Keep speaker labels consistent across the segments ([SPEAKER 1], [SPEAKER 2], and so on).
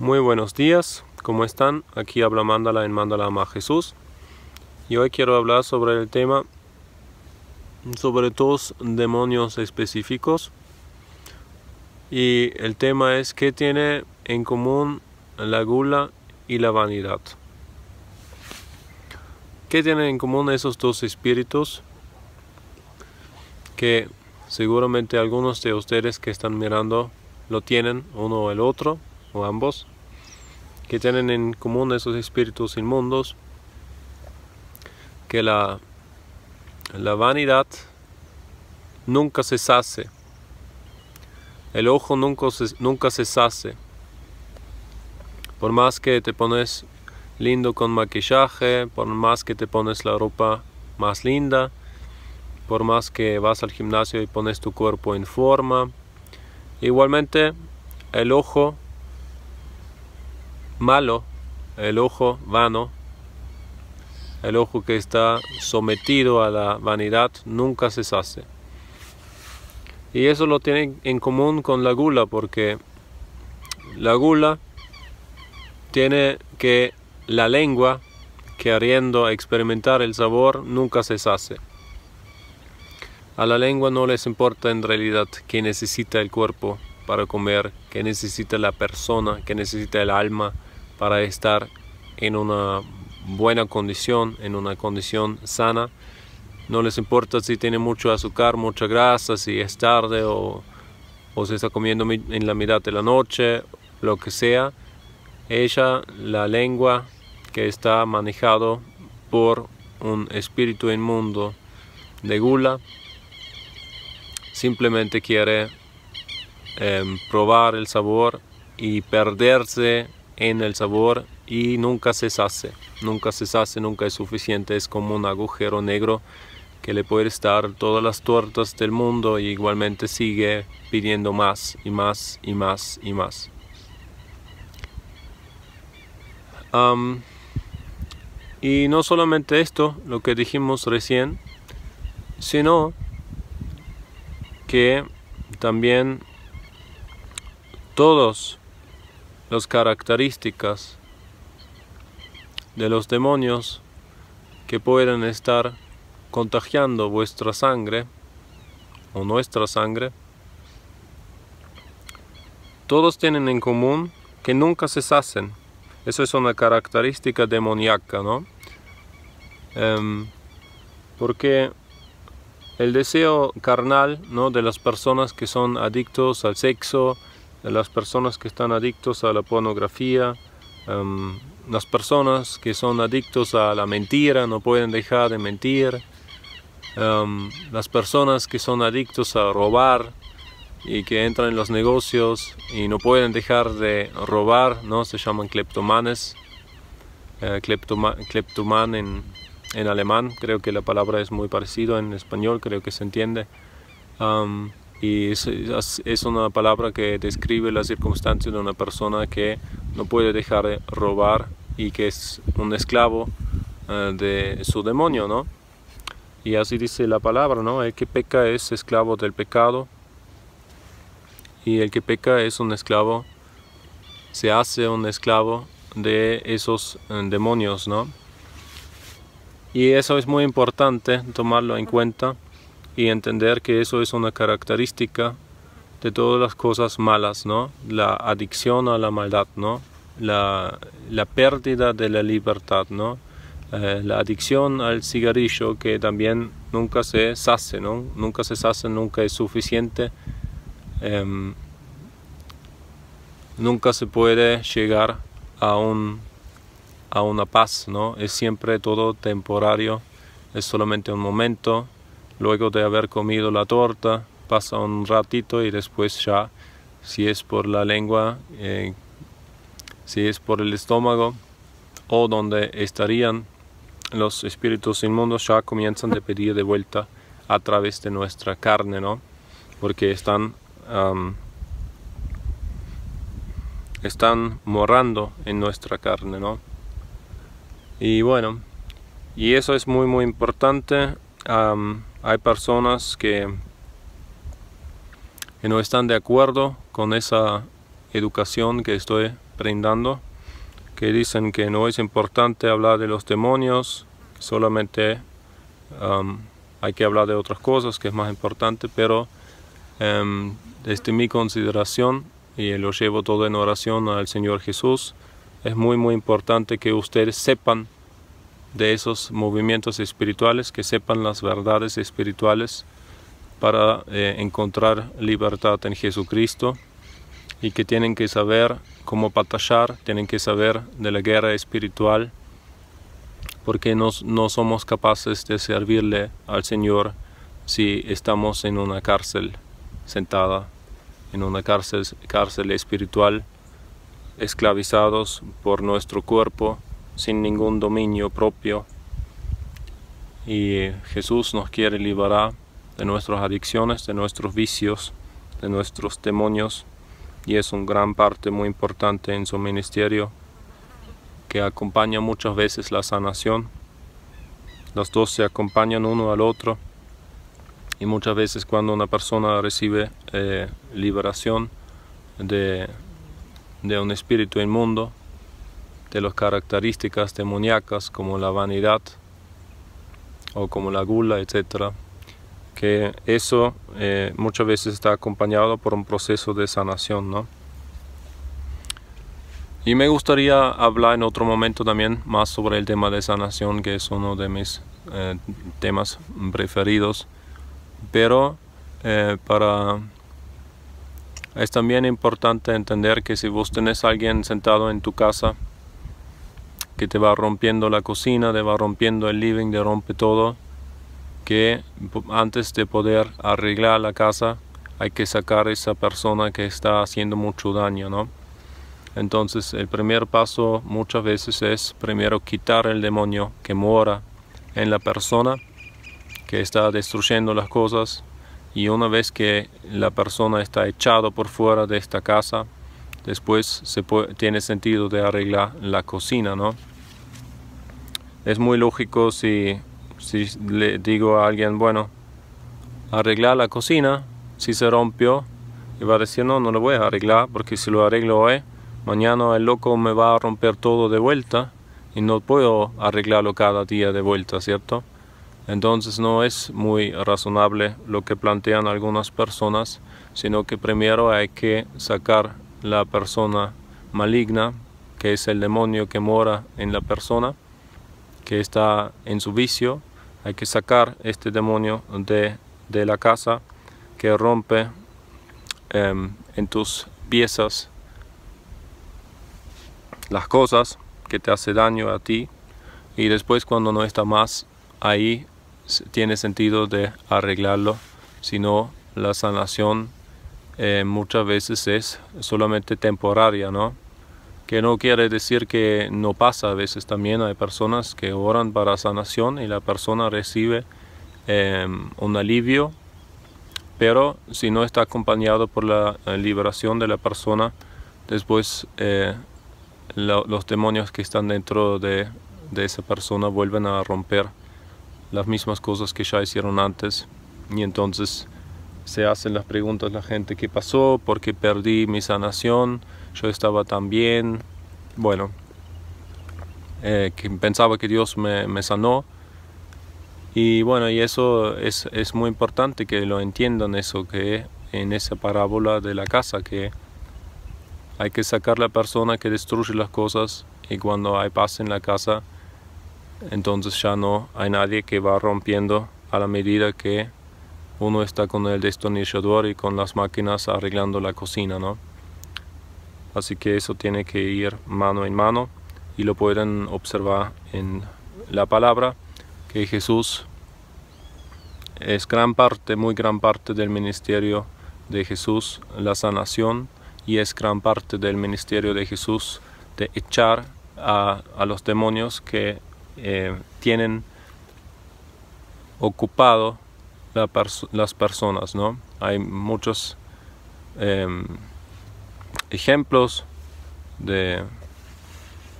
[SPEAKER 1] Muy buenos días, ¿cómo están? Aquí habla Mándala en Mándala Ama Jesús. Y hoy quiero hablar sobre el tema, sobre dos demonios específicos. Y el tema es qué tiene en común la gula y la vanidad. ¿Qué tienen en común esos dos espíritus? Que seguramente algunos de ustedes que están mirando lo tienen uno o el otro o ambos, que tienen en común esos espíritus inmundos, que la, la vanidad nunca se sace, el ojo nunca se, nunca se sace, por más que te pones lindo con maquillaje, por más que te pones la ropa más linda, por más que vas al gimnasio y pones tu cuerpo en forma. Igualmente, el ojo malo, el ojo vano, el ojo que está sometido a la vanidad nunca se sace. Y eso lo tiene en común con la gula, porque la gula tiene que la lengua, queriendo experimentar el sabor, nunca se sace. A la lengua no les importa en realidad qué necesita el cuerpo para comer, qué necesita la persona, qué necesita el alma, para estar en una buena condición, en una condición sana. No les importa si tiene mucho azúcar, mucha grasa, si es tarde o, se está comiendo en la mitad de la noche, lo que sea. Ella, la lengua que está manejado por un espíritu inmundo de gula, simplemente quiere em, probar el sabor y perderse en el sabor y nunca se sace, nunca se sace, nunca es suficiente, es como un agujero negro que le puede estar todas las tortas del mundo y igualmente sigue pidiendo más y más y más y más. y no solamente esto, lo que dijimos recién, sino que también todos las características de los demonios que pueden estar contagiando vuestra sangre o nuestra sangre, todos tienen en común que nunca se sacen. Eso es una característica demoníaca, ¿no? Em, porque el deseo carnal ¿no? de las personas que son adictos al sexo, las personas que están adictos a la pornografía, em, las personas que son adictos a la mentira, no pueden dejar de mentir, em, las personas que son adictos a robar y que entran en los negocios y no pueden dejar de robar, ¿no? se llaman kleptomanes, eh, kleptoman en, alemán, creo que la palabra es muy parecida en español, creo que se entiende. Em, y es, una palabra que describe las circunstancias de una persona que no puede dejar de robar y que es un esclavo eh, de su demonio, ¿no? Y así dice la palabra, ¿no? El que peca es esclavo del pecado y el que peca es un esclavo, se hace un esclavo de esos eh, demonios, ¿no? Y eso es muy importante tomarlo en cuenta y entender que eso es una característica de todas las cosas malas, ¿no? La adicción a la maldad, ¿no? La, pérdida de la libertad, ¿no? Eh, la adicción al cigarrillo que también nunca se sace, Nunca se sace, nunca es suficiente. Em, nunca se puede llegar a, un, a una paz, ¿no? Es siempre todo temporario, es solamente un momento, Luego de haber comido la torta, pasa un ratito y después ya, si es por la lengua, eh, si es por el estómago o donde estarían los espíritus inmundos, ya comienzan a pedir de vuelta a través de nuestra carne, ¿no? Porque están, están morando en nuestra carne, ¿no? Y bueno, y eso es muy muy importante hay personas que, no están de acuerdo con esa educación que estoy brindando, que dicen que no es importante hablar de los demonios, solamente hay que hablar de otras cosas que es más importante, pero em, desde mi consideración, y lo llevo todo en oración al Señor Jesús, es muy muy importante que ustedes sepan de esos movimientos espirituales, que sepan las verdades espirituales para eh, encontrar libertad en Jesucristo y que tienen que saber cómo batallar, tienen que saber de la guerra espiritual, porque no somos capaces de servirle al Señor si estamos en una cárcel sentada, en una cárcel, cárcel espiritual, esclavizados por nuestro cuerpo, sin ningún dominio propio. Y Jesús nos quiere liberar de nuestras adicciones, de nuestros vicios, de nuestros demonios. Y es un gran parte muy importante en su ministerio que acompaña muchas veces la sanación. los dos se acompañan uno al otro. Y muchas veces cuando una persona recibe eh, liberación de, de un espíritu inmundo, de las características demoníacas como la vanidad o como la gula, etcétera Que eso eh, muchas veces está acompañado por un proceso de sanación, ¿no? Y me gustaría hablar en otro momento también más sobre el tema de sanación, que es uno de mis eh, temas preferidos. Pero eh, para es también importante entender que si vos tenés a alguien sentado en tu casa que te va rompiendo la cocina, te va rompiendo el living, te rompe todo, que antes de poder arreglar la casa hay que sacar esa persona que está haciendo mucho daño, ¿no? Entonces el primer paso muchas veces es primero quitar el demonio que mora en la persona que está destruyendo las cosas y una vez que la persona está echado por fuera de esta casa, después tiene sentido de arreglar la cocina, ¿no? Es muy lógico si, si le digo a alguien, bueno, arreglar la cocina, si se rompió, y va a decir, no, no lo voy a arreglar, porque si lo arreglo hoy, mañana el loco me va a romper todo de vuelta, y no puedo arreglarlo cada día de vuelta, ¿cierto? Entonces no es muy razonable lo que plantean algunas personas, sino que primero hay que sacar la persona maligna, que es el demonio que mora en la persona, que está en su vicio. Hay que sacar este demonio de, la casa que rompe em, en tus piezas las cosas que te hace daño a ti y después cuando no está más ahí tiene sentido de arreglarlo, sino la sanación eh, muchas veces es solamente temporaria, ¿no? Que no quiere decir que no pasa, a veces también hay personas que oran para sanación y la persona recibe em, un alivio, pero si no está acompañado por la eh, liberación de la persona, después eh, los demonios que están dentro de, de esa persona vuelven a romper las mismas cosas que ya hicieron antes y entonces se hacen las preguntas la gente, ¿qué pasó? ¿Por qué perdí mi sanación? Yo estaba tan bien. Bueno, eh, que pensaba que Dios me, sanó. Y bueno, y eso es, es, muy importante que lo entiendan eso, que en esa parábola de la casa, que hay que sacar la persona que destruye las cosas y cuando hay paz en la casa, entonces ya no hay nadie que va rompiendo a la medida que uno está con el destornillador y con las máquinas arreglando la cocina, ¿no? Así que eso tiene que ir mano en mano y lo pueden observar en la palabra que Jesús es gran parte, muy gran parte del ministerio de Jesús, la sanación, y es gran parte del ministerio de Jesús de echar a, los demonios que eh, tienen ocupado las personas, ¿no? Hay muchos em, ejemplos de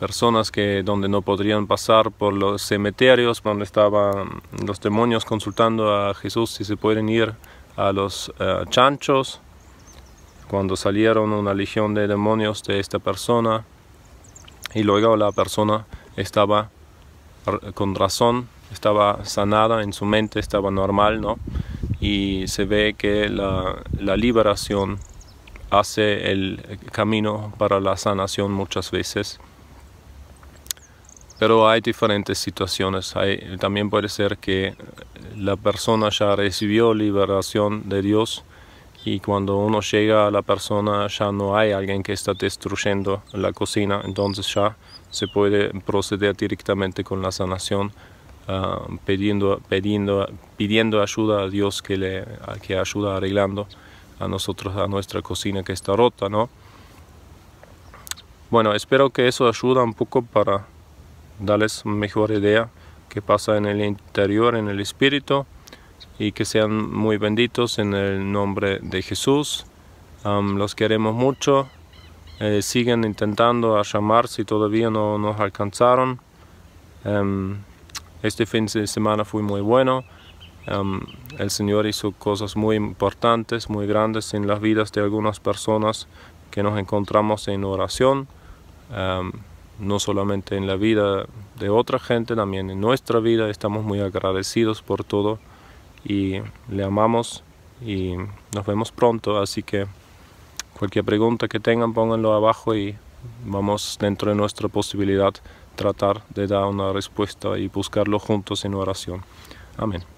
[SPEAKER 1] personas que donde no podrían pasar por los cementerios donde estaban los demonios consultando a Jesús si se pueden ir a los eh, chanchos cuando salieron una legión de demonios de esta persona y luego la persona estaba con razón estaba sanada en su mente, estaba normal, ¿no? Y se ve que la, liberación hace el camino para la sanación muchas veces. Pero hay diferentes situaciones. también puede ser que la persona ya recibió liberación de Dios y cuando uno llega a la persona ya no hay alguien que está destruyendo la cocina, entonces ya se puede proceder directamente con la sanación Ah, pidiendo, pidiendo, pidiendo ayuda a Dios que, le, ayuda arreglando a nosotros, a nuestra cocina que está rota, ¿no? Bueno, espero que eso ayuda un poco para darles mejor idea que pasa en el interior, en el espíritu, y que sean muy benditos en el nombre de Jesús. los queremos mucho. Eh, siguen intentando a llamar si todavía no nos alcanzaron. Em, este fin de semana fue muy bueno. Em, el Señor hizo cosas muy importantes, muy grandes en las vidas de algunas personas que nos encontramos en oración, em, no solamente en la vida de otra gente, también en nuestra vida. Estamos muy agradecidos por todo y le amamos y nos vemos pronto. Así que cualquier pregunta que tengan pónganlo abajo y vamos dentro de nuestra posibilidad tratar de dar una respuesta y buscarlo juntos en oración. Amén.